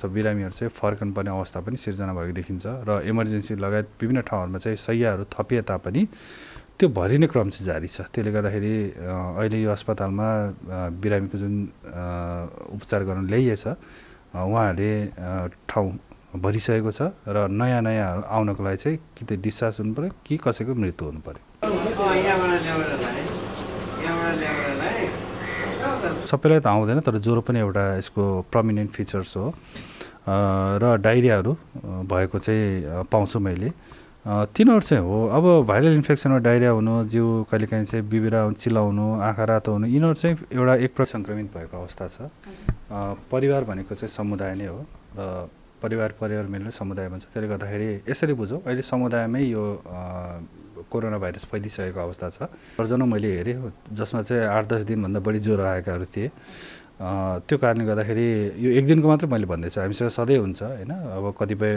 अथवा बिरामीहरू चाहिँ फर्कनु पर्ने अवस्था पनि सिर्जना भएको देखिन्छ र इमर्जेन्सी लगायत विभिन्न ठाउँहरूमा चाहिँ सयहरू थपिए तापनि त्यो भरिने क्रम चाहिँ जारी छ त्यसले गर्दाखेरि अहिले यो अस्पतालमा बिरामीको जुन उपचार गर्न ल्याइएछ उहाँहरूले ठाउँ भरिसकेको छ र नयाँ नयाँ आउनको लागि चाहिँ कि त डिस्चार्ज हुनु पऱ्यो कि कसैको मृत्यु हुनु पऱ्यो सबैलाई त आउँदैन तर ज्वरो पनि एउटा यसको प्रमिनेन्ट फिचर्स हो र डाइरियाहरू भएको चाहिँ पाउँछु मैले तिनीहरू चाहिँ हो अब भाइरल इन्फेक्सनमा डाइरिया हुनु जिउ कहिलेकाहीँ चाहिँ बिबिरा चिलाउनु आँखा रातो हुनु यिनीहरू चाहिँ एउटा एक प्रकार सङ्क्रमित भएको अवस्था छ परिवार भनेको चाहिँ समुदाय नै हो र परिवार परिवार मिलेर समुदाय भन्छ त्यसले गर्दाखेरि यसरी बुझौँ अहिले समुदायमै यो कोरोना भाइरस फैलिसकेको अवस्था छ दर्जनौ मैले हेरेँ जसमा चाहिँ आठ दस दिनभन्दा बढी ज्वरो आएकाहरू थिए त्यो कारणले गर्दाखेरि यो एक दिनको मात्रै मैले भन्दैछु हामीसँग सधैँ हुन्छ होइन अब कतिपय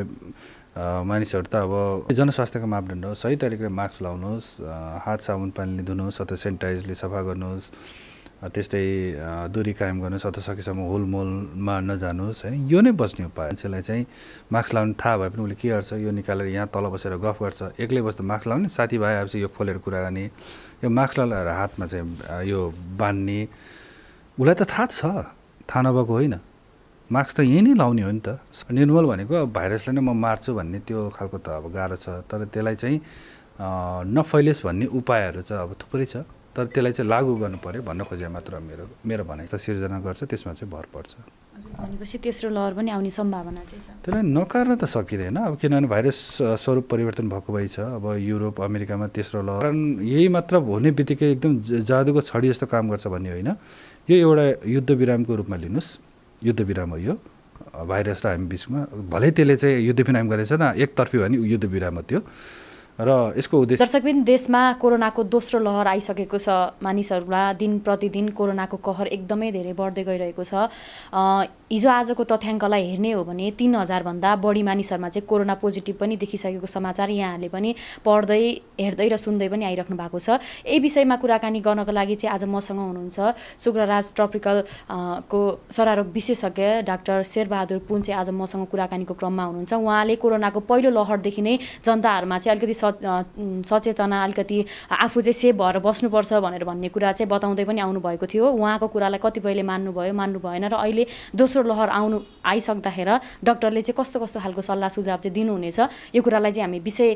मानिसहरू त अब जनस्वास्थ्यको मापदण्ड हो सही तरिकाले मास्क लाउनुहोस् हात साबुन पानीले धुनुहोस् अथवा सेनिटाइजले सफा गर्नुहोस् त्यस्तै दुरी कायम गर्नुहोस् अथवा सकेसम्म होलमोलमा नजानुहोस् है यो नै बस्ने उपाय मान्छेलाई चाहिँ मास्क लाउने थाहा भए पनि उसले के गर्छ यो निकालेर यहाँ तल बसेर गफ गर्छ एक्लै बस्दा मास्क लाउने साथीभाइ आएपछि यो खोलेर कुरा गर्ने यो मास्क लगाएर हातमा चाहिँ यो बाँध्ने उसलाई त थाहा छ थाहा नभएको होइन मास्क त यहीँ नै लाउने हो नि त निर्मल भनेको अब भाइरसलाई नै म मार्छु भन्ने त्यो खालको त अब गाह्रो छ तर त्यसलाई चाहिँ नफैलियोस् भन्ने उपायहरू चाहिँ अब थुप्रै छ तर त्यसलाई चाहिँ लागू गर्नु पऱ्यो भन्न खोजे मात्र मेरो मेरो भनाइ त सिर्जना गर्छ त्यसमा चाहिँ भर पर्छ भनेपछि तेस्रो लहर पनि आउने सम्भावना चाहिँ त्यसलाई नकार्न त सकिँदैन अब किनभने भाइरस स्वरूप परिवर्तन भएको भए छ अब युरोप अमेरिकामा तेस्रो लहर कारण यही मात्र हुने बित्तिकै एकदम जादुको छडी जस्तो काम गर्छ भन्ने होइन यो एउटा युद्धविरामको रूपमा लिनुहोस् युद्धविराम हो यो भाइरस र हामी बिचमा भलै त्यसले चाहिँ युद्धविराम गरेछ न एकतर्फी भने युद्धविराम हो त्यो र यसको उद्देश्य दर्शकबिन देशमा कोरोनाको दोस्रो लहर आइसकेको छ मानिसहरूमा दिन प्रतिदिन कोरोनाको कहर एकदमै धेरै बढ्दै गइरहेको छ हिजो आजको तथ्याङ्कलाई हेर्ने हो भने तिन हजारभन्दा बढी मानिसहरूमा चाहिँ कोरोना पोजिटिभ पनि देखिसकेको समाचार यहाँहरूले पनि पढ्दै हेर्दै र सुन्दै पनि आइराख्नु भएको छ यही विषयमा कुराकानी गर्नको लागि चाहिँ आज मसँग हुनुहुन्छ शुक्रराज ट्रपिकल को सरारोग विशेषज्ञ डाक्टर शेरबहादुर पुन चाहिँ आज मसँग कुराकानीको क्रममा हुनुहुन्छ उहाँले कोरोनाको पहिलो लहरदेखि नै जनताहरूमा चाहिँ अलिकति सचेतना अलिकति आफू चाहिँ सेभ भएर बस्नुपर्छ भनेर भन्ने कुरा चाहिँ बताउँदै पनि आउनुभएको थियो उहाँको कुरालाई कतिपयले मान्नुभयो मान्नु भएन र अहिले दोस्रो लहर आउनु आइसक्दाखेर डक्टरले चाहिँ कस्तो कस्तो खालको सल्लाह सुझाव चाहिँ दिनुहुनेछ यो कुरालाई चाहिँ हामी विषय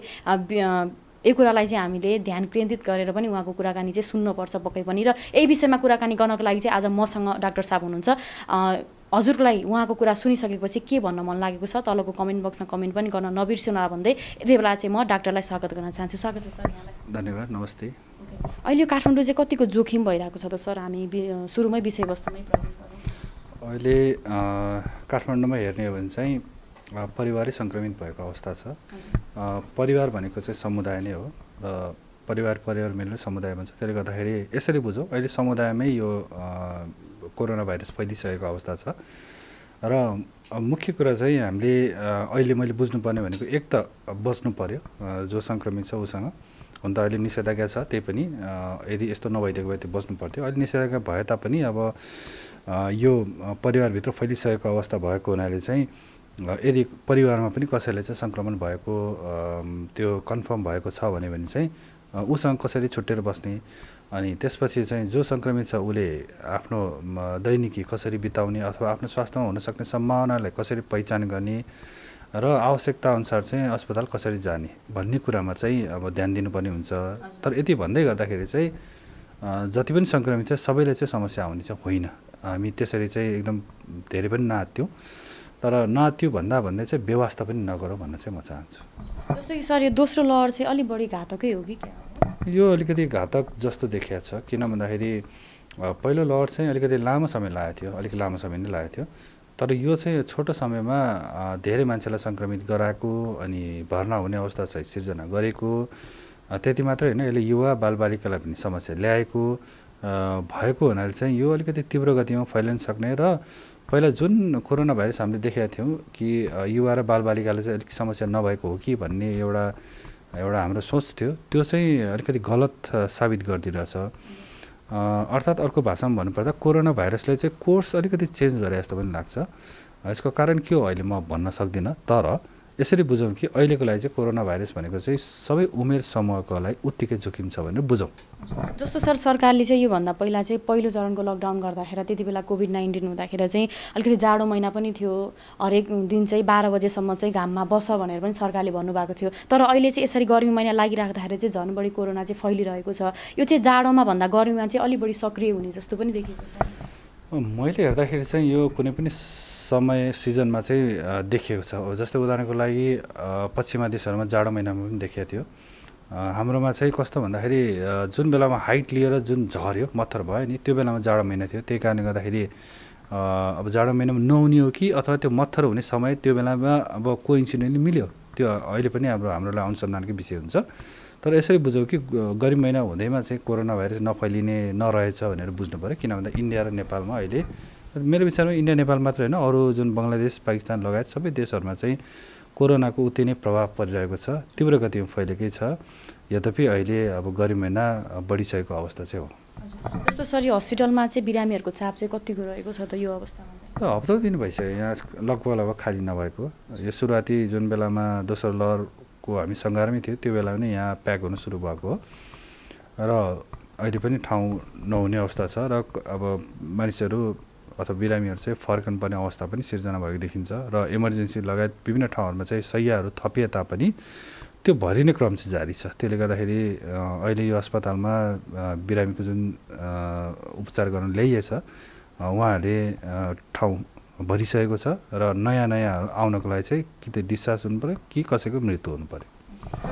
यो कुरालाई चाहिँ हामीले ध्यान केन्द्रित गरेर पनि उहाँको कुराकानी चाहिँ सुन्नुपर्छ पक्कै पनि र यही विषयमा कुराकानी गर्नको लागि चाहिँ आज मसँग डाक्टर साहब हुनुहुन्छ हजुरलाई उहाँको कुरा सुनिसकेपछि के भन्न मन लागेको छ तलको कमेन्ट बक्समा कमेन्ट पनि गर्न नबिर्सिनु भन्दै यति बेला चाहिँ म डाक्टरलाई स्वागत गर्न चाहन्छु स्वागत छ सर धन्यवाद नमस्ते अहिले काठमाडौँ चाहिँ कतिको जोखिम भइरहेको छ त सर हामी सुरुमै विषयवस्तुमै अहिले काठमाडौँमा हेर्ने हो भने चाहिँ परिवारै सङ्क्रमित भएको अवस्था छ परिवार भनेको चाहिँ समुदाय नै हो र परिवार परिवार मिलेर समुदाय भन्छ त्यसले गर्दाखेरि यसरी बुझौँ अहिले समुदायमै यो कोरोना भाइरस फैलिसकेको अवस्था छ र मुख्य कुरा चाहिँ हामीले अहिले मैले बुझ्नुपर्ने भनेको एक त बस्नु पऱ्यो जो सङ्क्रमित छ उसँग हुन त अहिले निषेधाज्ञा छ त्यही पनि यदि यस्तो नभइदिएको भए त्यो बस्नु पर्थ्यो अहिले निषेधाज्ञा भए तापनि अब यो परिवारभित्र फैलिसकेको अवस्था भएको हुनाले चाहिँ यदि परिवारमा पनि कसैले चाहिँ सङ्क्रमण भएको त्यो कन्फर्म भएको छ भने चाहिँ उसँग कसरी छुट्टेर बस्ने अनि त्यसपछि चाहिँ जो सङ्क्रमित छ उसले आफ्नो दैनिकी कसरी बिताउने अथवा आफ्नो स्वास्थ्यमा हुनसक्ने सम्भावनालाई कसरी पहिचान गर्ने र आवश्यकताअनुसार चाहिँ अस्पताल कसरी जाने भन्ने कुरामा चाहिँ अब ध्यान दिनुपर्ने हुन्छ तर यति भन्दै गर्दाखेरि चाहिँ जति पनि सङ्क्रमित छ सबैलाई चाहिँ समस्या आउने चाहिँ होइन हामी त्यसरी चाहिँ एकदम धेरै पनि नआत्यौँ तर नआत्यौँ भन्दा भन्दै चाहिँ व्यवस्था पनि नगरौँ भन्न चाहिँ म चाहन्छु कि सर यो दोस्रो लहर चाहिँ अलिक बढी घातकै हो कि क्या यो अलिकति घातक जस्तो देखिया छ किन भन्दाखेरि पहिलो लहर चाहिँ अलिकति लामो समय लागेको थियो अलिक लामो समय नै लागेको थियो तर यो चाहिँ छोटो समयमा धेरै मान्छेलाई सङ्क्रमित गराएको अनि भर्ना हुने अवस्था चाहिँ सिर्जना गरेको त्यति मात्रै होइन यसले युवा बालबालिकालाई पनि समस्या ल्याएको भएको हुनाले चाहिँ यो अलिकति तीव्र गतिमा फैलिन सक्ने र पहिला जुन कोरोना भाइरस हामीले देखेका थियौँ कि युवा र बालबालिकाले चाहिँ अलिक समस्या नभएको हो कि भन्ने एउटा एउटा हाम्रो सोच थियो त्यो चाहिँ अलिकति गलत साबित गरिदिरहेछ अर्थात् अर्को भाषामा भन्नुपर्दा कोरोना भाइरसले चाहिँ कोर्स अलिकति चेन्ज गरे जस्तो पनि लाग्छ यसको कारण के हो अहिले म भन्न सक्दिनँ तर यसरी बुझौँ कि अहिलेको लागि चाहिँ कोरोना भाइरस भनेको चाहिँ सबै उमेर लागि उत्तिकै जोखिम छ भनेर बुझौँ जस्तो सर सरकारले चाहिँ योभन्दा पहिला चाहिँ पहिलो चरणको लकडाउन गर्दाखेरि त्यति बेला कोभिड नाइन्टिन हुँदाखेरि चाहिँ अलिकति जाडो महिना पनि थियो हरेक दिन चाहिँ बाह्र बजेसम्म चाहिँ घाममा बस भनेर पनि सरकारले भन्नुभएको थियो तर अहिले चाहिँ यसरी गर्मी महिना लागिराख्दाखेरि चाहिँ झन् बढी कोरोना चाहिँ फैलिरहेको छ यो चाहिँ जाडोमा भन्दा गर्मीमा चाहिँ अलिक बढी सक्रिय हुने जस्तो पनि देखिएको छ मैले हेर्दाखेरि चाहिँ यो कुनै पनि समय सिजनमा चाहिँ देखिएको छ जस्तै उदाहरणको लागि पश्चिमा देशहरूमा जाडो महिनामा पनि देखिएको थियो हाम्रोमा चाहिँ कस्तो भन्दाखेरि जुन बेलामा हाइट लिएर जुन झऱ्यो मत्थर भयो नि त्यो बेलामा जाडो महिना थियो त्यही कारणले गर्दाखेरि अब जाडो महिनामा नहुने हो कि अथवा त्यो मत्थर हुने समय त्यो बेलामा अब को इन्सिडेन्टली मिल्यो त्यो अहिले पनि हाम्रो हाम्रोलाई अनुसन्धानकै विषय हुन्छ तर यसरी बुझौँ कि गरिब महिना हुँदैमा चाहिँ कोरोना भाइरस नफैलिने नरहेछ भनेर बुझ्नु पऱ्यो किन भन्दा इन्डिया र नेपालमा अहिले मेरो विचारमा इन्डिया नेपाल मात्र होइन अरू जुन बङ्गलादेश पाकिस्तान लगायत सबै देशहरूमा चाहिँ कोरोनाको उति नै प्रभाव परिरहेको छ तीव्र गतिमा फैलेकै छ यद्यपि अहिले अब गरिब महिना बढिसकेको अवस्था चाहिँ हो जस्तो सर यो हस्पिटलमा चाहिँ बिरामीहरूको चाप चाहिँ कतिको रहेको छ त यो अवस्थामा हप्ता दिन भइसक्यो यहाँ लगभग लगभग खाली नभएको यो सुरुवाती जुन बेलामा दोस्रो लहरको हामी सङ्घारमै थियो त्यो बेला पनि यहाँ प्याक हुनु सुरु भएको हो र अहिले पनि ठाउँ नहुने अवस्था छ र अब मानिसहरू अथवा बिरामीहरू चाहिँ फर्कनुपर्ने अवस्था पनि सिर्जना भएको देखिन्छ र इमर्जेन्सी लगायत विभिन्न ठाउँहरूमा चाहिँ सयाहरू थपिए तापनि त्यो भरिने क्रम चाहिँ जारी छ त्यसले गर्दाखेरि अहिले यो अस्पतालमा बिरामीको जुन उपचार गर्न ल्याइएछ उहाँहरूले ठाउँ भरिसकेको छ र नयाँ नयाँ आउनको लागि चाहिँ कि त डिस्चार्ज हुनु पऱ्यो कि कसैको मृत्यु हुनु पऱ्यो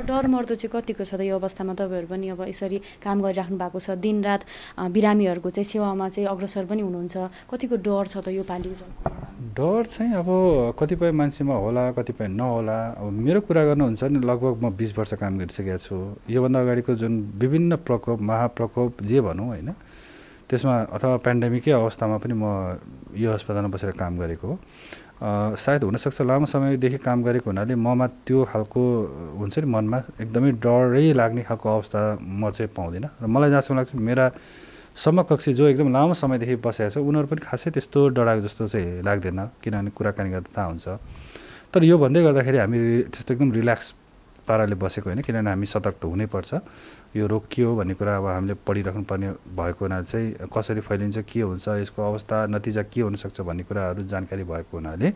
डर मर्दो चाहिँ कतिको छ त यो अवस्थामा तपाईँहरू पनि अब यसरी काम गरिराख्नु भएको छ दिनरात बिरामीहरूको चाहिँ सेवामा चाहिँ अग्रसर पनि हुनुहुन्छ कतिको डर छ त यो पालि डर चाहिँ अब कतिपय मान्छेमा होला कतिपय नहोला अब मेरो कुरा गर्नुहुन्छ भने लगभग म बिस वर्ष काम गरिसकेको छु योभन्दा अगाडिको जुन विभिन्न प्रकोप महाप्रकोप जे भनौँ होइन त्यसमा अथवा पेन्डेमिकै अवस्थामा पनि म यो अस्पतालमा बसेर काम गरेको हो सायद हुनसक्छ लामो समयदेखि काम गरेको हुनाले ममा त्यो खालको हुन्छ नि मनमा एकदमै डरै लाग्ने खालको अवस्था म चाहिँ पाउँदिनँ र मलाई जहाँसम्म लाग्छ मेरा समकक्षी जो एकदम लामो समयदेखि बसेको छ उनीहरू पनि खासै त्यस्तो डराएको जस्तो चाहिँ लाग्दैन किनभने कुराकानी गर्दा थाहा हुन्छ तर यो भन्दै गर्दाखेरि हामी त्यस्तो एकदम रिल्याक्स पाराले बसेको होइन किनभने हामी सतर्क त हुनैपर्छ यो रोग के हो भन्ने कुरा अब हामीले पढिराख्नुपर्ने भएको हुनाले चाहिँ कसरी फैलिन्छ के हुन्छ यसको अवस्था नतिजा के हुनसक्छ भन्ने कुराहरू जानकारी भएको हुनाले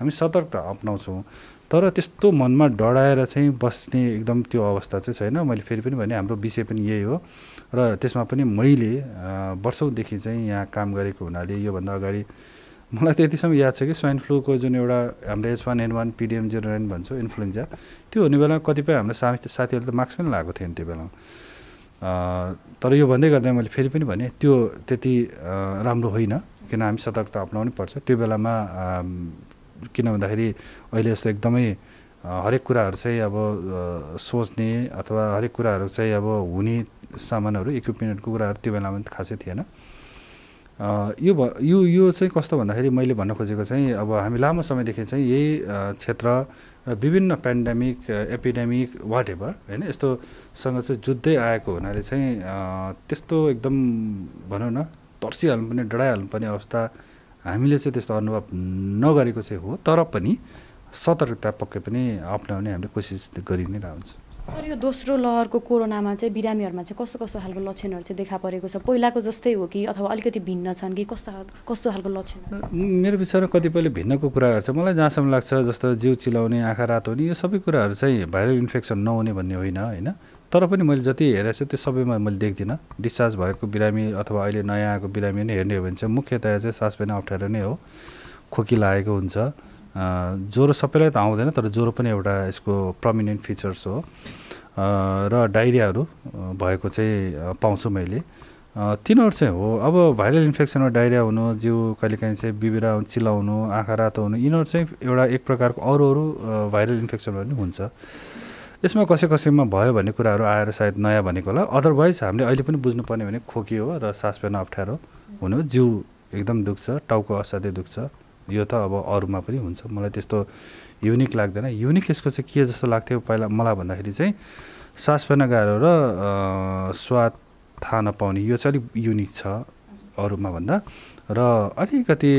हामी सतर्कता अप्नाउँछौँ तर त्यस्तो मनमा डढाएर चाहिँ बस्ने एकदम त्यो अवस्था चाहिँ छैन मैले फेरि पनि भने हाम्रो विषय पनि यही हो र त्यसमा पनि मैले वर्षौँदेखि चाहिँ यहाँ काम गरेको हुनाले योभन्दा अगाडि मलाई त्यतिसम्म याद छ कि स्वाइन फ्लूको जुन एउटा हामीले H one N one PDM zero nine भन्छौँ इन्फ्लुएन्जा त्यो हुने बेलामा कतिपय हाम्रो साथी साथीहरूले त मास्क पनि लगाएको थिएन त्यो बेलामा तर यो भन्दै गर्दा मैले फेरि पनि भने त्यो त्यति राम्रो होइन किन हामी सतर्कता अप्नाउनै पर्छ त्यो बेलामा किन भन्दाखेरि अहिले यस्तो एकदमै हरेक कुराहरू चाहिँ अब सोच्ने अथवा हरेक कुराहरू चाहिँ अब हुने सामानहरू इक्विपमेन्टको कुराहरू त्यो बेलामा खासै थिएन यो भ यो यो चाहिँ कस्तो भन्दाखेरि मैले भन्न खोजेको चाहिँ अब हामी लामो समयदेखि चाहिँ यही क्षेत्र विभिन्न पेन्डेमिक एपिडेमिक वाट एभर होइन यस्तोसँग चाहिँ जुझ्दै आएको हुनाले चाहिँ त्यस्तो एकदम भनौँ न तर्सिहाल्नु पर्ने पर्ने अवस्था हामीले चाहिँ त्यस्तो अनुभव नगरेको चाहिँ हो तर पनि सतर्कता पक्कै पनि अप्नाउने हामीले कोसिस गरि नै रहन्छ सर यो दोस्रो लहरको कोरोनामा चाहिँ बिरामीहरूमा चाहिँ कस्तो कस्तो खालको लक्षणहरू चाहिँ देखा परेको छ पहिलाको जस्तै हो कि अथवा अलिकति भिन्न छन् कि कस्ता कस्तो खालको लक्षण मेरो विचारमा कतिपयले भिन्नको कुराहरू छ मलाई जहाँसम्म लाग्छ जस्तो जिउ चिलाउने आँखा रात हुने यो सबै कुराहरू चाहिँ भाइरल इन्फेक्सन नहुने भन्ने होइन होइन तर पनि मैले जति हेरेको छु त्यो सबैमा मैले देख्दिनँ डिस्चार्ज भएको बिरामी अथवा अहिले नयाँ आएको बिरामी नै हेर्ने हो भने चाहिँ मुख्यतया चाहिँ सास फेर्न अप्ठ्यारो नै हो खोकी लागेको हुन्छ ज्वरो सबैलाई त आउँदैन तर ज्वरो पनि एउटा यसको प्रमिनेन्ट फिचर्स हो र डाइरियाहरू भएको चाहिँ पाउँछु मैले तिनीहरू चाहिँ हो अब भाइरल इन्फेक्सनमा डाइरिया हुनु जिउ कहिलेकाहीँ चाहिँ बिबिरा चिलाउनु आँखा रातो हुनु यिनीहरू चाहिँ एउटा एक प्रकारको अरू अरू भाइरल इन्फेक्सनहरू पनि हुन्छ यसमा कसै कसैमा भयो भन्ने कुराहरू आएर सायद नयाँ भनेको होला अदरवाइज हामीले अहिले पनि बुझ्नुपर्ने भने खोकी हो र सास फेर्न अप्ठ्यारो हुनु जिउ एकदम दुख्छ टाउको असाध्यै दुख्छ यो त अब अरूमा पनि हुन्छ मलाई त्यस्तो युनिक लाग्दैन युनिक यसको चाहिँ के जस्तो लाग्थ्यो पहिला मलाई भन्दाखेरि चाहिँ सास फेर्न गाह्रो र स्वाद थाहा नपाउने यो चाहिँ अलिक युनिक छ अरूमा भन्दा र अलिकति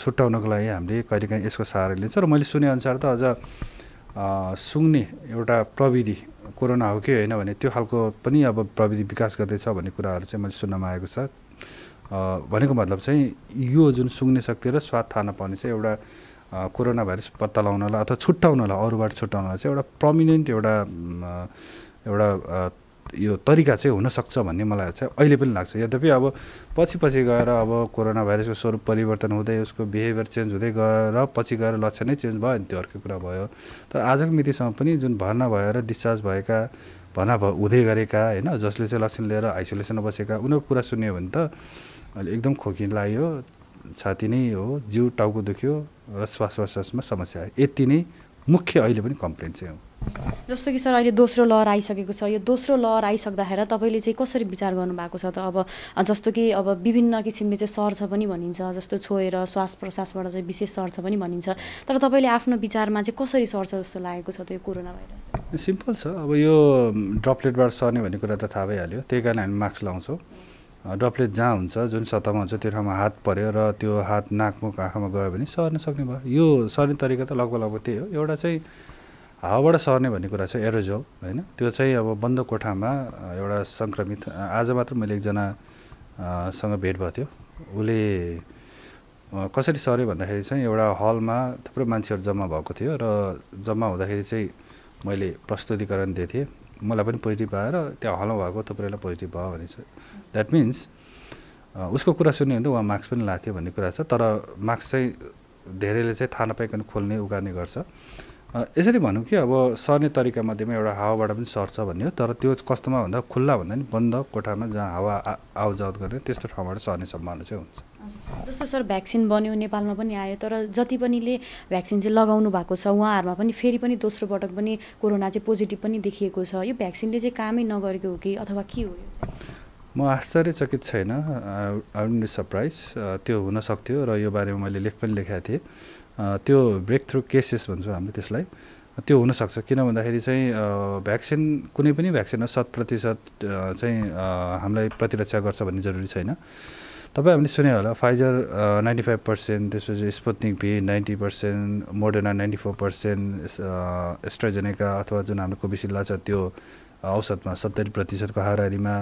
छुट्याउनको लागि हामीले कहिलेकाहीँ यसको सहारा लिन्छ र मैले सुनेअनुसार त अझ सुँग्ने एउटा प्रविधि कोरोना हो कि होइन भने त्यो खालको पनि अब प्रविधि विकास गर्दैछ भन्ने कुराहरू चाहिँ मैले सुन्नमा आएको छ भनेको मतलब चाहिँ यो जुन सुँग्ने शक्ति र स्वाद थाहा नपाउने चाहिँ एउटा कोरोना भाइरस पत्ता लगाउनलाई अथवा छुट्याउनलाई अरूबाट छुट्याउनलाई चाहिँ एउटा प्रमिनेन्ट एउटा एउटा यो तरिका चाहिँ हुनसक्छ भन्ने मलाई चाहिँ अहिले पनि लाग्छ यद्यपि अब पछि पछि गएर अब कोरोना भाइरसको स्वरूप परिवर्तन हुँदै उसको बिहेभियर चेन्ज हुँदै गएर पछि गएर लक्षणै चेन्ज भयो अनि त्यो अर्कै कुरा भयो तर आजको मितिसम्म पनि जुन भर्ना भएर डिस्चार्ज भएका भर्ना हुँदै गरेका होइन जसले चाहिँ लक्षण लिएर आइसोलेसनमा बसेका उनीहरूको कुरा सुन्यो भने त अहिले एकदम खोकी लाग्यो छाती नै हो जिउ टाउको दुख्यो र श्वास प्रश्वासमा समस्या आयो यति नै मुख्य अहिले पनि कम्प्लेन चाहिँ हो जस्तो कि सर अहिले दोस्रो लहर आइसकेको छ यो दोस्रो लहर आइसक्दाखेरि तपाईँले चाहिँ कसरी विचार गर्नुभएको छ त अब जस्तो कि अब विभिन्न किसिमले चाहिँ सर्छ पनि भनिन्छ जस्तो छोएर श्वास प्रश्वासबाट चाहिँ विशेष सर्छ पनि भनिन्छ तर तपाईँले आफ्नो विचारमा चाहिँ कसरी सर्छ जस्तो लागेको छ त यो कोरोना भाइरस सिम्पल छ अब यो ड्रपलेटबाट सर्ने भन्ने कुरा त थाहा भइहाल्यो त्यही कारण हामी मास्क लगाउँछौँ ड्रपलेट जहाँ हुन्छ जुन सतहमा हुन्छ त्यो ठाउँमा हात पऱ्यो र त्यो हात नाकमुख आँखामा गयो भने सर्न सक्ने भयो यो सर्ने तरिका त लगभग लगभग त्यही हो एउटा चाहिँ हावाबाट सर्ने भन्ने कुरा छ एरोजोल होइन त्यो चाहिँ अब बन्द कोठामा एउटा सङ्क्रमित आज मात्र मैले एकजनासँग भेट भएको थियो उसले कसरी सर्यो भन्दाखेरि चाहिँ एउटा हलमा थुप्रो मान्छेहरू जम्मा भएको थियो र जम्मा हुँदाखेरि चाहिँ मैले प्रस्तुतिकरण दिएको थिएँ मलाई पनि पोजिटिभ भयो र त्यहाँ हलो भएको तपाईँलाई पोजिटिभ भयो भने चाहिँ द्याट मिन्स उसको कुरा सुन्यो भने त उहाँ मार्क्स पनि लाथ्यो भन्ने कुरा छ तर मार्क्स चाहिँ धेरैले चाहिँ थाहा नपाइकन खोल्ने उगार्ने गर्छ यसरी भनौँ कि अब सर्ने तरिका मध्येमा एउटा हावाबाट पनि सर्छ भन्ने हो तर त्यो कस्तोमा भन्दा खुल्ला भन्दा नि बन्द कोठामा जहाँ हावा आवाजावत गर्दैन त्यस्तो ठाउँबाट सर्ने सम्भावना चाहिँ हुन्छ जस्तो सर भ्याक्सिन बन्यो नेपालमा पनि आयो तर जति पनिले भ्याक्सिन चाहिँ लगाउनु भएको छ उहाँहरूमा पनि फेरि पनि दोस्रो पटक पनि कोरोना चाहिँ पोजिटिभ पनि देखिएको छ यो भ्याक्सिनले चाहिँ कामै नगरेको हो कि अथवा के हो म आश्चर्यचकित छैन आई सरप्राइज त्यो हुनसक्थ्यो र यो बारेमा मैले लेख पनि लेखाएको थिएँ त्यो ब्रेक थ्रु केसेस भन्छौँ हामीले त्यसलाई त्यो हुनसक्छ किन भन्दाखेरि चाहिँ भ्याक्सिन कुनै पनि भ्याक्सिन शत प्रतिशत चाहिँ हामीलाई प्रतिरक्षा गर्छ भन्ने जरुरी छैन तपाईँ हामीले सुने होला फाइजर नाइन्टी फाइभ पर्सेन्ट त्यसपछि स्पुत्निक भी ninety percent Moderna ninety four percent AstraZeneca अथवा जुन हाम्रो कोभिसिल्ला छ त्यो औसतमा सत्तरी प्रतिशतको हाराहारीमा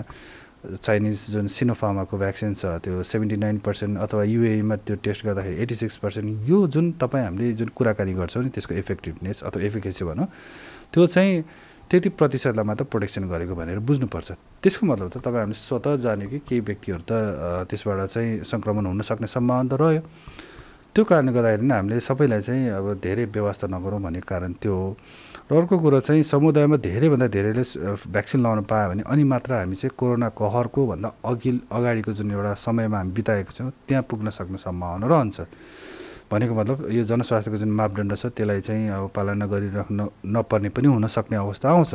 चाइनिज जुन सिनोफार्माको भ्याक्सिन छ त्यो सेभेन्टी नाइन पर्सेन्ट अथवा युएमा e त्यो टेस्ट गर्दाखेरि एट्टी सिक्स पर्सेन्ट यो जुन तपाईँ हामीले जुन कुराकानी गर्छौँ नि त्यसको इफेक्टिभनेस अथवा एफिकेसी भनौँ त्यो चाहिँ त्यति प्रतिशतलाई मात्र प्रोटेक्सन गरेको भनेर बुझ्नुपर्छ त्यसको मतलब त तपाईँ हामीले स्वतः जान्यो कि केही व्यक्तिहरू त त्यसबाट चाहिँ सङ्क्रमण हुनसक्ने सम्भावना त रह्यो त्यो कारणले गर्दाखेरि नै हामीले सबैलाई चाहिँ अब धेरै व्यवस्था नगरौँ भन्ने कारण त्यो हो र अर्को कुरो चाहिँ समुदायमा धेरैभन्दा धेरैले भ्याक्सिन लगाउन पायो भने अनि मात्र हामी चाहिँ कोरोना कहरको भन्दा अघि अगाडिको जुन एउटा समयमा हामी बिताएको छौँ त्यहाँ पुग्न सक्ने सम्भावना रहन्छ भनेको मतलब यो जनस्वास्थ्यको जुन मापदण्ड छ त्यसलाई चाहिँ अब पालना गरिराख्न नपर्ने पनि हुनसक्ने अवस्था आउँछ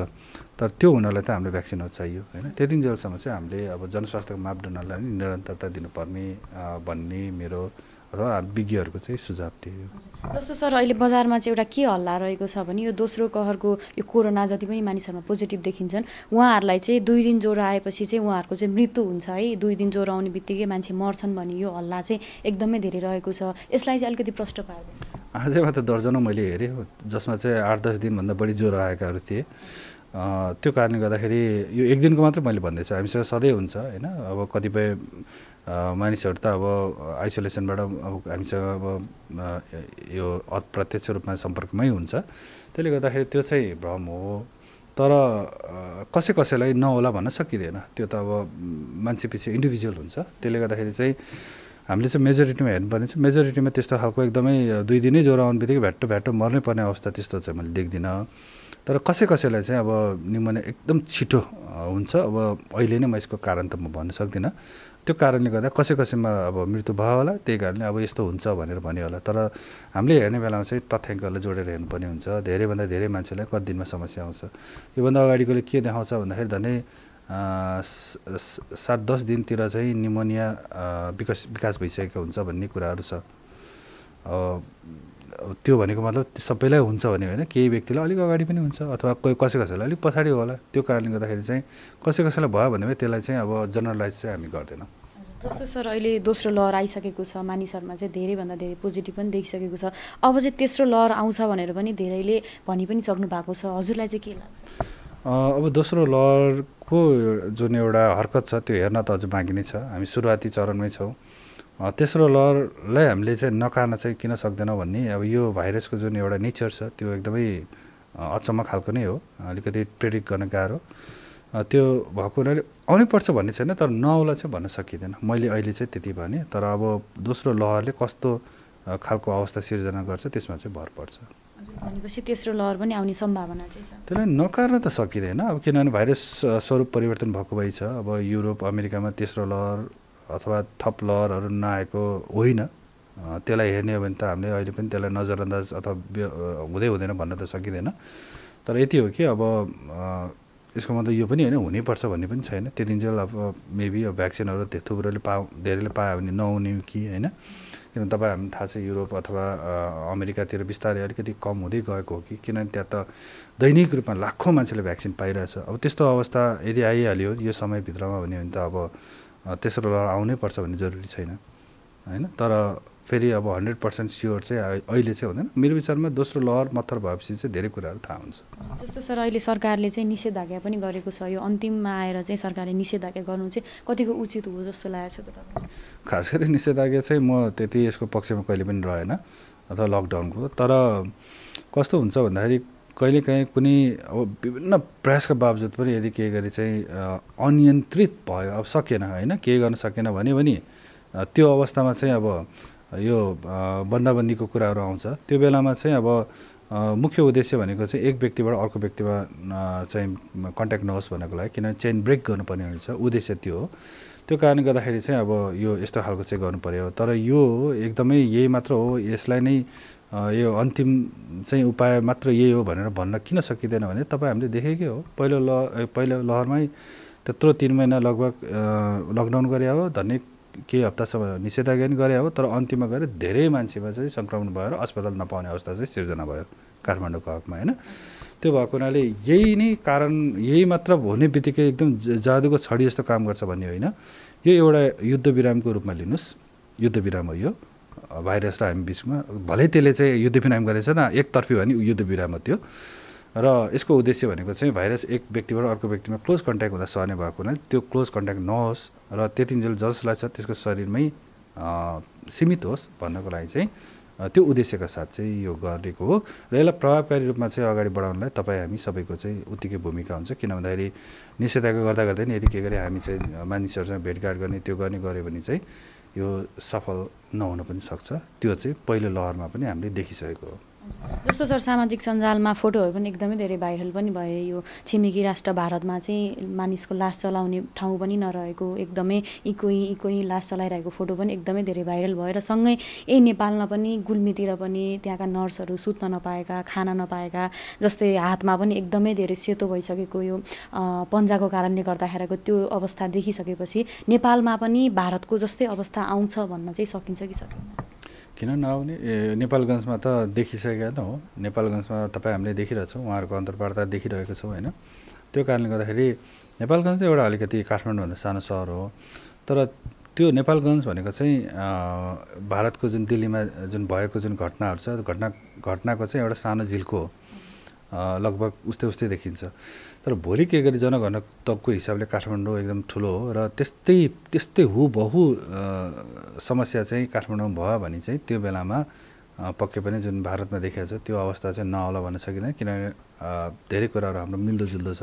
तर त्यो हुनलाई त हामीले भ्याक्सिनहरू चाहियो होइन त्यति जेलसम्म चाहिँ हामीले अब जनस्वास्थ्यको मापदण्डलाई निरन्तरता दिनुपर्ने भन्ने मेरो र विज्ञहरूको चाहिँ सुझाव थियो जस्तो सर अहिले बजारमा चाहिँ एउटा के हल्ला रहेको छ भने यो दोस्रो कहरको यो कोरोना जति पनि मानिसहरूमा पोजिटिभ देखिन्छन् उहाँहरूलाई चाहिँ दुई दिन ज्वरो आएपछि चाहिँ उहाँहरूको चाहिँ मृत्यु हुन्छ है दुई दिन ज्वरो आउने बित्तिकै मान्छे मर्छन् भने यो हल्ला चाहिँ एकदमै धेरै रहेको छ यसलाई चाहिँ अलिकति प्रष्ट पार्दैन आजमा त दर्जनौ मैले हेरेँ जसमा चाहिँ आठ दस दिनभन्दा बढी ज्वरो आएकाहरू थिए त्यो कारणले गर्दाखेरि यो एक दिनको मात्रै मैले भन्दैछु हामीसँग सधैँ हुन्छ होइन अब कतिपय मानिसहरू त अब आइसोलेसनबाट अब हामीसँग अब यो अप्रत्यक्ष रूपमा सम्पर्कमै हुन्छ त्यसले गर्दाखेरि त्यो चाहिँ भ्रम हो तर कसै कसैलाई नहोला भन्न सकिँदैन त्यो त अब मान्छे पछि इन्डिभिजुअल हुन्छ त्यसले गर्दाखेरि चाहिँ हामीले चाहिँ मेजोरिटीमा हेर्नुपर्ने चाहिँ मेजोरिटीमा त्यस्तो खालको एकदमै दुई दिनै ज्वरो आउने बित्तिकै भ्याट्टो भ्याट्टो मर्नै पर्ने अवस्था त्यस्तो चाहिँ मैले देख्दिनँ तर कसै कसैलाई चाहिँ अब निमोनिया एकदम छिटो हुन्छ अब अहिले नै म यसको कारण त म भन्न सक्दिनँ त्यो कारणले गर्दा कसै कसैमा अब मृत्यु भयो होला त्यही कारणले अब यस्तो हुन्छ भनेर भन्यो होला तर हामीले हेर्ने बेलामा चाहिँ तथ्याङ्कहरूलाई जोडेर हेर्नुपर्ने हुन्छ धेरैभन्दा धेरै मान्छेलाई कति दिनमा समस्या आउँछ योभन्दा अगाडिकोले के देखाउँछ भन्दाखेरि झनै सात दस दिनतिर चाहिँ निमोनिया विकास विकास भइसकेको हुन्छ भन्ने कुराहरू छ त्यो भनेको मतलब सबैलाई हुन्छ भने होइन केही व्यक्तिलाई अलिक अगाडि पनि हुन्छ अथवा कोही कसै कसैलाई अलिक पछाडि होला त्यो कारणले गर्दाखेरि चाहिँ कसै कसैलाई भयो भने त्यसलाई चाहिँ अब जनरलाइज चाहिँ हामी गर्दैनौँ जस्तो सर अहिले दोस्रो लहर आइसकेको छ मानिसहरूमा चाहिँ धेरैभन्दा धेरै पोजिटिभ पनि देखिसकेको छ अब चाहिँ तेस्रो लहर आउँछ भनेर पनि धेरैले भनि पनि सक्नु भएको छ हजुरलाई चाहिँ के लाग्छ अब दोस्रो लहरको जुन एउटा हरकत छ त्यो हेर्न त अझ बाँकी नै छ हामी सुरुवाती चरणमै छौँ तेस्रो लहरलाई हामीले चाहिँ नकार्न चाहिँ किन सक्दैनौँ भन्ने अब यो भाइरसको जुन एउटा नेचर छ त्यो एकदमै अचम्म खालको नै हो अलिकति प्रेडिक्ट गर्न गाह्रो त्यो भएको हुनाले आउनै पर्छ भन्ने छैन तर नआउला चाहिँ भन्न सकिँदैन मैले अहिले चाहिँ त्यति भने तर अब दोस्रो लहरले कस्तो खालको अवस्था सिर्जना गर्छ त्यसमा चाहिँ भर पर्छ भनेपछि तेस्रो लहर पनि आउने सम्भावना चाहिँ त्यसलाई नकार्न त सकिँदैन अब किनभने भाइरस स्वरूप परिवर्तन भएको भइ छ अब युरोप अमेरिकामा तेस्रो लहर अथवा थप लहरहरू नआएको होइन त्यसलाई हेर्ने हो भने त हामीले अहिले पनि त्यसलाई नजरअन्दाज अथवा हुँदै हुँदैन भन्न त सकिँदैन तर यति हो कि अब यसको मतलब यो पनि होइन हुनैपर्छ भन्ने पनि छैन त्यति जेल अब मेबी अब भ्याक्सिनहरू त्यो थुप्रोले पा धेरैले पायो भने नहुने कि होइन किनभने तपाईँ हामी थाहा छ युरोप अथवा अमेरिकातिर बिस्तारै अलिकति कम हुँदै गएको हो कि किनभने त्यहाँ त दैनिक रूपमा लाखौँ मान्छेले भ्याक्सिन पाइरहेछ अब त्यस्तो अवस्था यदि आइहाल्यो यो समयभित्रमा भन्यो भने त अब तेस्रो लहर आउनै पर्छ भन्ने जरुरी छैन होइन तर फेरि अब हन्ड्रेड पर्सेन्ट स्योर चाहिँ अहिले चाहिँ हुँदैन मेरो विचारमा दोस्रो लहर मत्थर भएपछि चाहिँ धेरै कुराहरू थाहा हुन्छ जस्तो सर अहिले सरकारले चाहिँ निषेधाज्ञा पनि गरेको छ यो अन्तिममा आएर चाहिँ सरकारले निषेधाज्ञा गर्नु चाहिँ कतिको उचित हो जस्तो लागेको छ खास गरी निषेधाज्ञा चाहिँ म त्यति यसको पक्षमा कहिले पनि रहेन अथवा लकडाउनको तर कस्तो हुन्छ भन्दाखेरि कहिलेकाहीँ कुनै अब विभिन्न प्रयासका बावजुद पनि यदि केही गरी चाहिँ अनियन्त्रित भयो अब सकेन होइन केही गर्न सकेन भने पनि त्यो अवस्थामा चाहिँ अब यो बन्दाबन्दीको कुराहरू आउँछ त्यो बेलामा चाहिँ अब मुख्य उद्देश्य भनेको चाहिँ एक व्यक्तिबाट अर्को व्यक्तिमा चाहिँ कन्ट्याक्ट नहोस् भनेको लागि किनभने चेन ब्रेक गर्नुपर्ने हुन्छ उद्देश्य त्यो हो त्यो कारणले गर्दाखेरि चाहिँ अब यो यस्तो खालको चाहिँ गर्नु पऱ्यो तर यो एकदमै यही मात्र हो यसलाई नै यो अन्तिम चाहिँ उपाय मात्र यही हो भनेर भन्न किन सकिँदैन भने तपाईँ हामीले देखेकै हो पहिलो ल पहिलो लहरमै त्यत्रो तिन महिना लगभग लकडाउन गरे हो धनी केही हप्तासम्म निषेधाज्ञा पनि गरे हो तर अन्तिममा गएर धेरै मान्छेमा चाहिँ सङ्क्रमण भएर अस्पताल नपाउने अवस्था चाहिँ सिर्जना भयो काठमाडौँको हकमा होइन त्यो भएको हुनाले यही नै कारण यही मात्र हुने बित्तिकै एकदम जादुको छडी जस्तो काम गर्छ भन्ने होइन यो एउटा युद्ध विरामको रूपमा लिनुहोस् युद्ध विराम हो यो भाइरस र हामी बिचमा भलै त्यसले चाहिँ युद्ध विराम गरेको न एकतर्फी भने युद्ध विराम हो त्यो र यसको उद्देश्य भनेको चाहिँ भाइरस एक व्यक्तिबाट अर्को व्यक्तिमा क्लोज कन्ट्याक्ट हुँदा सर्ने भएको हुनाले त्यो क्लोज कन्ट्याक्ट नहोस् र त्यतिन्जेल जसलाई छ त्यसको शरीरमै सीमित होस् भन्नको लागि चाहिँ त्यो उद्देश्यका साथ चाहिँ यो गरेको हो र यसलाई प्रभावकारी रूपमा चाहिँ अगाडि बढाउनलाई तपाईँ हामी सबैको चाहिँ उत्तिकै भूमिका हुन्छ किन भन्दाखेरि निषेधाज्ञा गर्दा गर्दै नि यदि के गरे हामी चाहिँ मानिसहरूसँग भेटघाट गर्ने त्यो गर्ने गऱ्यो भने चाहिँ यो सफल नहुन पनि सक्छ त्यो चाहिँ पहिलो लहरमा पनि हामीले देखिसकेको हो जस्तो सर सामाजिक सञ्जालमा फोटोहरू पनि एकदमै धेरै भाइरल पनि भयो यो छिमेकी राष्ट्र भारतमा चाहिँ मानिसको लास चलाउने ठाउँ पनि नरहेको एकदमै इकोइ इकोइ लास चलाइरहेको फोटो पनि एकदमै धेरै भाइरल भयो र सँगै ए नेपालमा पनि गुल्मीतिर पनि त्यहाँका नर्सहरू सुत्न नपाएका खाना नपाएका जस्तै हातमा पनि एकदमै धेरै सेतो भइसकेको यो पन्जाको कारणले गर्दाखेरिको त्यो अवस्था देखिसकेपछि नेपालमा पनि भारतको जस्तै अवस्था आउँछ भन्न चाहिँ सकिन्छ कि सकिन्छ किन नआउने नेपालगञ्जमा त देखिसकेका त हो नेपालगञ्जमा तपाईँ हामीले देखिरहेछौँ उहाँहरूको अन्तर्वार्ता देखिरहेको छौँ होइन त्यो कारणले गर्दाखेरि नेपालगञ्ज त एउटा अलिकति काठमाडौँभन्दा सानो सहर हो तर त्यो नेपालगञ्ज भनेको चाहिँ भारतको जुन दिल्लीमा जुन भएको जुन घटनाहरू छ घटना घटनाको चाहिँ एउटा सानो झिल्को हो लगभग उस्तै उस्तै देखिन्छ तर भोलि के गरी जनघनत्वको हिसाबले काठमाडौँ एकदम ठुलो हो र त्यस्तै त्यस्तै हु बहु समस्या चाहिँ काठमाडौँमा भयो भने चाहिँ त्यो बेलामा पक्कै पनि जुन भारतमा देखिएको छ त्यो अवस्था चाहिँ नहोला भन्न सकिँदैन किनभने धेरै कुराहरू हाम्रो मिल्दोजुल्दो छ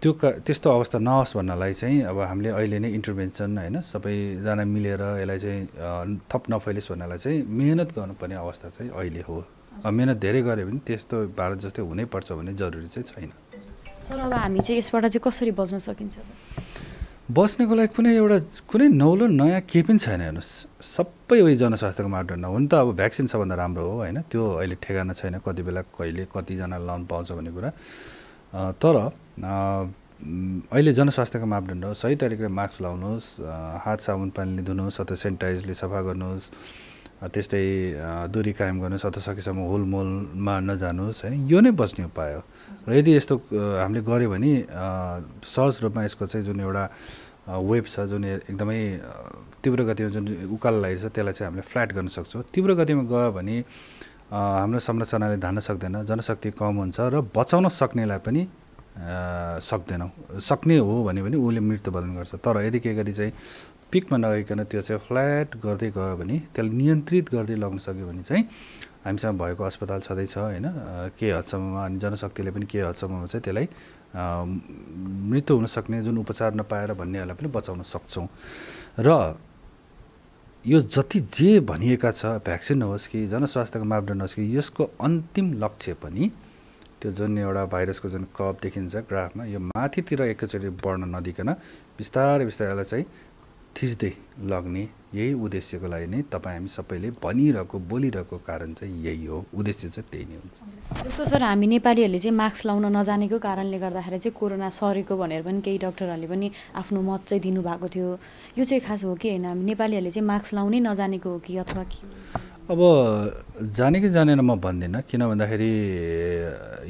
त्यो का त्यस्तो अवस्था नहोस् भन्नलाई चाहिँ अब हामीले अहिले नै इन्टरभेन्सन होइन सबैजना मिलेर यसलाई चाहिँ थप नफैलियोस् भन्नलाई चाहिँ मिहिनेत गर्नुपर्ने अवस्था चाहिँ अहिले हो मिहिनेत धेरै गऱ्यो भने त्यस्तो भारत जस्तै हुनैपर्छ भन्ने जरुरी चाहिँ छैन सर अब हामी चाहिँ यसबाट चाहिँ कसरी बज्न सकिन्छ बस्नेको लागि कुनै एउटा कुनै नौलो नयाँ केही पनि छैन हेर्नुहोस् सबै उयो जनस्वास्थ्यको मापदण्ड हुन त अब भ्याक्सिन सबभन्दा राम्रो हो होइन त्यो अहिले ठेगाना छैन कति बेला कहिले कतिजना लाउनु पाउँछ भन्ने कुरा तर अहिले जनस्वास्थ्यको मापदण्ड हो सही तरिकाले मास्क लाउनुहोस् हात साबुन पानीले धुनुहोस् अथवा सेनिटाइजरले सफा गर्नुहोस् त्यस्तै दुरी कायम गर्नुहोस् अथवा सकेसम्म होलमोलमा नजानुहोस् होइन यो नै बस्ने उपाय हो र यदि यस्तो हामीले गऱ्यो भने सहज रूपमा यसको चाहिँ जुन एउटा वेब छ जुन एकदमै तीव्र गतिमा जुन उकालो लागेको छ त्यसलाई चाहिँ हामीले फ्ल्याट गर्न सक्छौँ तीव्र गतिमा गयो भने हाम्रो संरचनाले धान्न सक्दैन जनशक्ति कम हुन्छ र बचाउन सक्नेलाई पनि सक्दैनौँ सक्ने हो भने भने उसले मृत्युवरण गर्छ तर यदि के गरी चाहिँ पिकमा नगइकन त्यो चाहिँ फ्ल्याट गर्दै गयो भने त्यसलाई नियन्त्रित गर्दै लग्न सक्यो भने चाहिँ हामीसँग भएको अस्पताल छँदैछ होइन केही हदसम्ममा अनि जनशक्तिले पनि केही हदसम्ममा चाहिँ त्यसलाई मृत्यु हुनसक्ने जुन उपचार नपाएर भन्नेहरूलाई पनि बचाउन सक्छौँ र यो जति जे भनिएका छ भ्याक्सिन होस् कि जनस्वास्थ्यको मापदण्ड होस् कि यसको अन्तिम लक्ष्य पनि त्यो जुन एउटा भाइरसको जुन कप देखिन्छ ग्राफमा यो माथितिर एकैचोटि बढ्न नदिकन बिस्तारै बिस्तारै यसलाई चाहिँ थिच्दै लग्ने यही उद्देश्यको लागि नै तपाईँ हामी सबैले भनिरहेको बोलिरहेको कारण चाहिँ यही हो उद्देश्य चाहिँ त्यही नै हुन्छ जस्तो सर हामी नेपालीहरूले चाहिँ मास्क लाउन नजानेको कारणले गर्दाखेरि चाहिँ कोरोना सरेको भनेर पनि केही डक्टरहरूले पनि आफ्नो मत चाहिँ दिनुभएको थियो यो चाहिँ खास हो कि होइन हामी नेपालीहरूले चाहिँ मास्क लाउनै नजानेको हो कि अथवा के अब जाने कि जानेन म भन्दिनँ किन भन्दाखेरि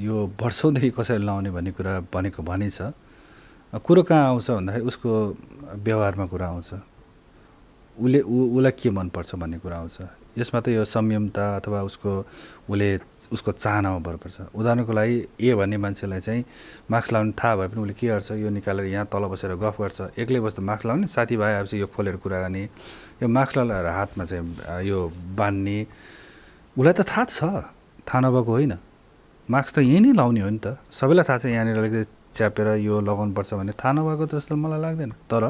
यो वर्षौँदेखि कसरी लाउने भन्ने कुरा भनेको छ कुरो कहाँ आउँछ भन्दाखेरि उसको व्यवहारमा कुरा आउँछ उसले ऊ उसलाई के मनपर्छ भन्ने कुरा आउँछ यसमा त यो संयमता अथवा उसको उसले उसको चाहनामा भर पर्छ उदाहरणको लागि ए भन्ने मान्छेलाई चाहिँ मास्क लाउने थाहा भए पनि उसले के गर्छ यो निकालेर यहाँ तल बसेर गफ गर्छ एक्लै बस्दा मास्क लाउने साथीभाइ आएपछि यो खोलेर कुरा गर्ने यो मास्क लगाएर हातमा चाहिँ यो बाँध्ने उसलाई त थाहा छ थाहा नभएको होइन मास्क त यहीँ नै लाउने हो नि त सबैलाई थाहा छ यहाँनिर अलिकति च्यापेर यो लगाउनुपर्छ भन्ने थाहा नभएको जस्तो मलाई लाग्दैन तर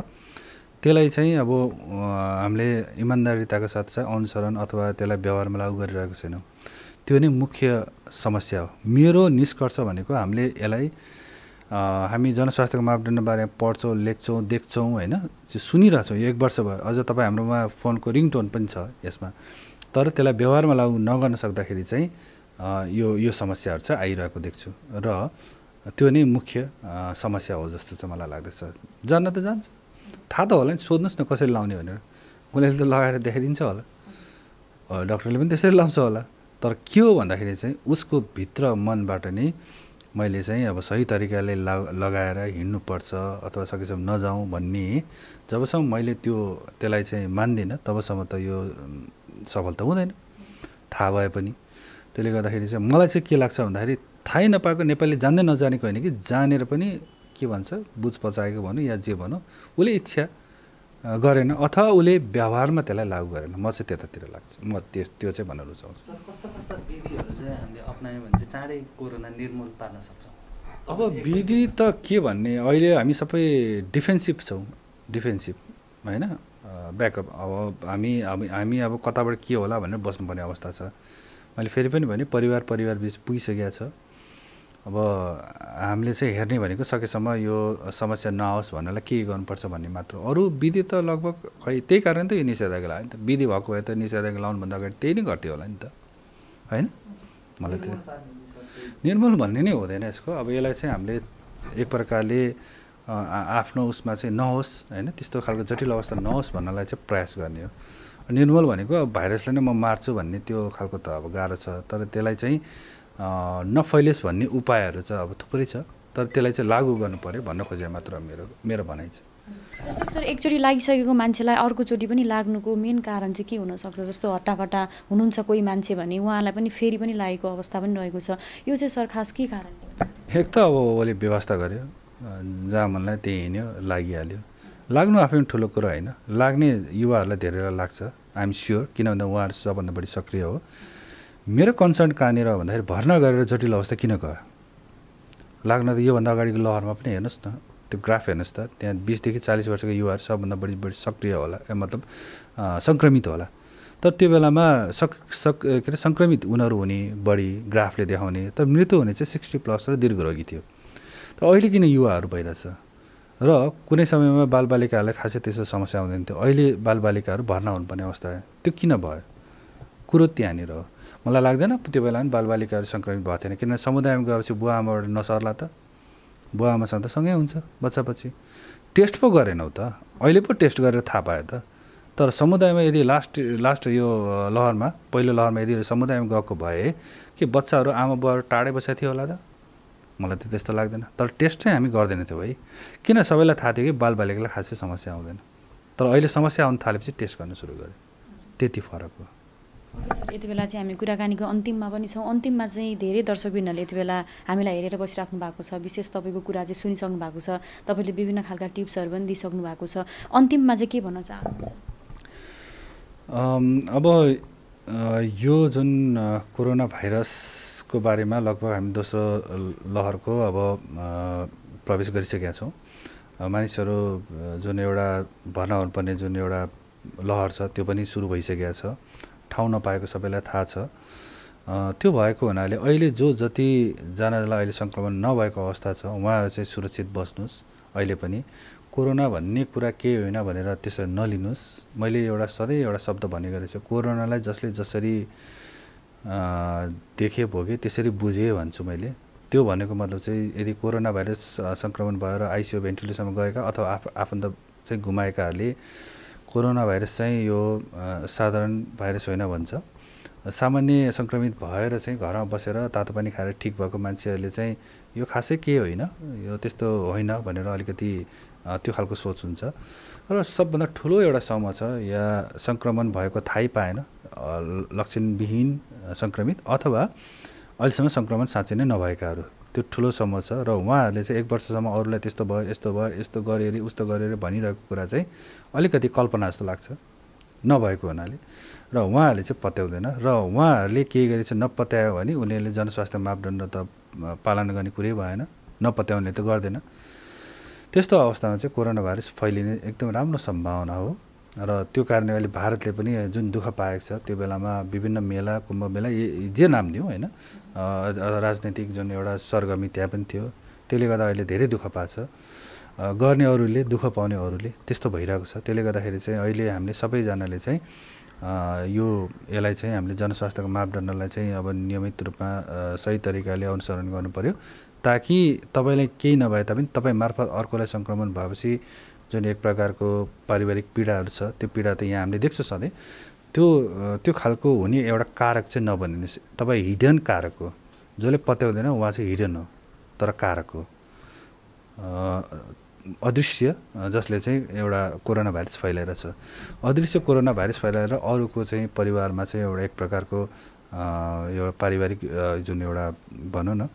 त्यसलाई चाहिँ अब हामीले इमान्दारिताको साथ चाहिँ अनुसरण अथवा त्यसलाई व्यवहारमा लागु गरिरहेको छैनौँ त्यो नै मुख्य समस्या हो मेरो निष्कर्ष भनेको हामीले यसलाई हामी जनस्वास्थ्यको मापदण्ड बारेमा पढ्छौँ लेख्छौँ देख्छौँ होइन त्यो सुनिरहेछौँ यो एक वर्ष भयो अझ तपाईँ हाम्रोमा फोनको रिङटोन पनि छ यसमा तर त्यसलाई व्यवहारमा लागु नगर्न सक्दाखेरि चाहिँ यो यो समस्याहरू चाहिँ आइरहेको देख्छु र त्यो नै मुख्य समस्या हो जस्तो चाहिँ मलाई लाग्दछ जान्न त जान्छ थाहा त होला नि सोध्नुहोस् न कसरी लाउने भनेर उसले त लगाएर देखाइदिन्छ होला डक्टरले पनि त्यसरी लाउँछ होला तर के हो भन्दाखेरि चाहिँ उसको भित्र मनबाट नै मैले चाहिँ अब सही तरिकाले ला लगाएर हिँड्नुपर्छ अथवा सकेसम्म नजाउँ भन्ने जबसम्म मैले त्यो त्यसलाई चाहिँ मान्दिनँ तबसम्म त यो सफल त हुँदैन थाहा भए पनि त्यसले गर्दाखेरि चाहिँ मलाई चाहिँ के लाग्छ भन्दाखेरि थाहै नपाएको नेपाली जान्दै नजानेको होइन कि जानेर पनि के भन्छ बुझ पचाएको भनौँ या जे भनौँ उसले इच्छा गरेन अथवा उसले व्यवहारमा त्यसलाई लागु गरेन म चाहिँ त्यतातिर लाग्छ म त्यो त्यो चाहिँ भन्न रुचाउँछु कस्तो कस्ता विधिहरू चाहिँ हामीले अप्नायौँ भने चाहिँ चाँडै कोरोना निर्मूल पार्न सक्छौँ अब विधि त के भन्ने अहिले हामी सबै डिफेन्सिभ छौँ डिफेन्सिभ होइन ब्याकअप अब हामी अब हामी अब कताबाट के होला भनेर बस्नुपर्ने अवस्था छ मैले फेरि पनि भने परिवार परिवार बिच पुगिसकेको छ अब हामीले चाहिँ हेर्ने भनेको सकेसम्म यो समस्या नआओस् भन्नलाई के गर्नुपर्छ भन्ने मात्र अरू विधि त लगभग खै त्यही कारण त यो निषेधाज्ञा लाग्यो नि त विधि भएको भए त निषेधाज्ञा लाउनुभन्दा अगाडि त्यही नै गर्थ्यो होला नि त होइन मलाई त्यो निर्मूल भन्ने नै हुँदैन यसको अब यसलाई चाहिँ हामीले एक प्रकारले आफ्नो उसमा चाहिँ नहोस् होइन त्यस्तो खालको जटिल अवस्था नहोस् भन्नलाई चाहिँ प्रयास गर्ने हो निर्मल भनेको अब भाइरसलाई नै म मार्छु भन्ने त्यो खालको त अब गाह्रो छ तर त्यसलाई चाहिँ नफैलियोस् भन्ने उपायहरू चाहिँ अब थुप्रै छ तर त्यसलाई चाहिँ लागू गर्नु पऱ्यो भन्न खोजे मात्र मेरो मेरो भनाइ छ जस्तो सर एकचोटि लागिसकेको मान्छेलाई अर्कोचोटि पनि लाग्नुको मेन कारण चाहिँ के हुनसक्छ जस्तो हट्टाकट्टा हुनुहुन्छ कोही मान्छे भने उहाँलाई पनि फेरि पनि लागेको अवस्था पनि रहेको छ यो चाहिँ सर खास के कारण एक त अब उसले व्यवस्था गर्यो जहाँ मनलाई त्यही हिँड्यो लागिहाल्यो लाग्नु आफै ठुलो कुरो होइन लाग्ने युवाहरूलाई धेरैलाई लाग्छ आइएम स्योर किनभने उहाँहरू सबभन्दा बढी सक्रिय हो मेरो कन्सर्न कहाँनिर भन्दाखेरि भर्ना गरेर जटिल अवस्था किन गयो लाग्न त योभन्दा अगाडिको लहरमा पनि हेर्नुहोस् न त्यो ग्राफ हेर्नुहोस् त त्यहाँ बिसदेखि चालिस वर्षको युवाहरू सबभन्दा बढी बढी सक्रिय होला मतलब सङ्क्रमित होला तर त्यो बेलामा सक सक के अरे सङ्क्रमित उनीहरू हुने बढी ग्राफले देखाउने तर मृत्यु हुने चाहिँ सिक्सटी प्लस र दीर्घरोगी थियो त अहिले किन युवाहरू भइरहेछ र कुनै समयमा बालबालिकाहरूलाई खासै त्यस्तो समस्या आउँदैन थियो अहिले बालबालिकाहरू भर्ना हुनुपर्ने अवस्था त्यो किन भयो कुरो त्यहाँनिर हो मलाई लाग्दैन त्यो बेला पनि बालबालिकाहरू सङ्क्रमित भएको थिएन किनभने समुदायमा गएपछि बुवा आमाबाट नसर्ला त बुवा आमासँग त सँगै हुन्छ बच्चापछि टेस्ट पो गरेनौ त अहिले पो टेस्ट गरेर थाहा पायो त तर समुदायमा यदि लास्ट लास्ट यो लहरमा पहिलो लहरमा यदि समुदायमा गएको भए के बच्चाहरू आमा बुवाहरू टाढै बसेको थियो होला त मलाई त त्यस्तो लाग्दैन तर टेस्ट चाहिँ हामी गर्दैनथ्यौँ है किन सबैलाई थाहा थियो कि बालबालिकालाई खासै समस्या आउँदैन तर अहिले समस्या आउनु थालेपछि टेस्ट गर्न सुरु गरेँ त्यति फरक हो सर यति बेला चाहिँ हामी कुराकानीको अन्तिममा पनि छौँ अन्तिममा चाहिँ धेरै दर्शकबिनहरूले यति बेला हामीलाई हेरेर बसिराख्नु भएको छ विशेष तपाईँको कुरा चाहिँ सुनिसक्नु भएको छ तपाईँले विभिन्न खालका टिप्सहरू पनि दिइसक्नु भएको छ अन्तिममा चाहिँ के भन्न चाहनुहुन्छ अब यो जुन कोरोना भाइरसको बारेमा लगभग हामी दोस्रो लहरको अब प्रवेश गरिसकेका छौँ मानिसहरू जुन एउटा भर्ना हुनुपर्ने जुन एउटा लहर छ त्यो पनि सुरु भइसकेको छ ठाउँ नपाएको सबैलाई थाहा छ त्यो भएको हुनाले अहिले जो जतिजनालाई अहिले सङ्क्रमण नभएको अवस्था छ उहाँहरू चाहिँ सुरक्षित बस्नुहोस् अहिले पनि कोरोना भन्ने कुरा केही होइन भनेर त्यसरी नलिनुहोस् मैले एउटा सधैँ एउटा शब्द भनेको छु कोरोनालाई जसले जसरी देखे भोगेँ त्यसरी बुझेँ भन्छु मैले त्यो भनेको मतलब चाहिँ यदि कोरोना भाइरस सङ्क्रमण भएर आइसियु भेन्टिलेसनमा गएका अथवा आफ आफन्त चाहिँ गुमाएकाहरूले कोरोना भाइरस चाहिँ यो साधारण भाइरस होइन भन्छ सामान्य सङ्क्रमित भएर चाहिँ घरमा बसेर तातो पानी खाएर ठिक भएको मान्छेहरूले चाहिँ यो खासै के होइन यो त्यस्तो होइन भनेर अलिकति त्यो खालको सोच हुन्छ र सबभन्दा ठुलो एउटा समूह छ या सङ्क्रमण भएको थाहै पाएन लक्षणविहीन सङ्क्रमित अथवा अहिलेसम्म सङ्क्रमण साँच्चै नै नभएकाहरू त्यो ठुलो छ र उहाँहरूले चाहिँ एक वर्षसम्म अरूलाई त्यस्तो भयो यस्तो भयो यस्तो गरेर अरे उस्तो गरेर भनिरहेको कुरा चाहिँ अलिकति कल्पना जस्तो लाग्छ नभएको हुनाले र उहाँहरूले चाहिँ पत्याउँदैन र उहाँहरूले के गरी चाहिँ नपत्यायो भने उनीहरूले जनस्वास्थ्य मापदण्ड त पालन गर्ने कुरै भएन नपत्याउने त गर्दैन त्यस्तो अवस्थामा चाहिँ कोरोना भाइरस फैलिने एकदम राम्रो सम्भावना हो र त्यो कारणले अहिले भारतले पनि जुन दुःख पाएको छ त्यो बेलामा विभिन्न मेला कुम्भ मेला जे नाम दिउँ होइन राजनैतिक जुन एउटा सरगर्मी त्यहाँ पनि थियो त्यसले गर्दा अहिले धेरै दुःख पाएको छ गर्ने अरूले दुःख पाउने अरूले त्यस्तो भइरहेको छ त्यसले गर्दाखेरि चाहिँ अहिले हामीले सबैजनाले चाहिँ यो यसलाई चाहिँ हामीले जनस्वास्थ्यको मापदण्डलाई चाहिँ अब नियमित रूपमा सही तरिकाले अनुसरण गर्नु पऱ्यो ताकि तपाईँलाई केही नभए तापनि तपाईँ मार्फत अर्कोलाई सङ्क्रमण भएपछि जुन एक प्रकारको पारिवारिक पीडाहरू छ त्यो पीडा त यहाँ हामीले देख्छौँ सधैँ त्यो त्यो खालको हुने एउटा कारक चाहिँ नबनिदिनुहोस् तपाईँ हिडन कारक हो जसले पत्याउँदैन उहाँ चाहिँ हिडन हो तर कारक हो अदृश्य जसले चाहिँ एउटा कोरोना भाइरस फैलाएर छ अदृश्य कोरोना भाइरस फैलाएर अरूको चाहिँ परिवारमा चाहिँ एउटा एक प्रकारको एउटा पारिवारिक जुन एउटा भनौँ न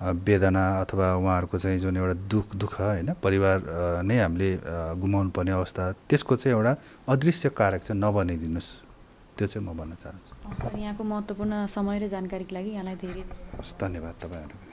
वेदना अथवा उहाँहरूको चाहिँ जुन एउटा दुःख दुःख होइन परिवार नै हामीले गुमाउनु पर्ने अवस्था त्यसको चाहिँ एउटा अदृश्य कारक चाहिँ नबनाइदिनुहोस् त्यो चाहिँ म भन्न चाहन्छु यहाँको महत्त्वपूर्ण समय र जानकारीको लागि यहाँलाई धेरै धन्यवाद तपाईँहरू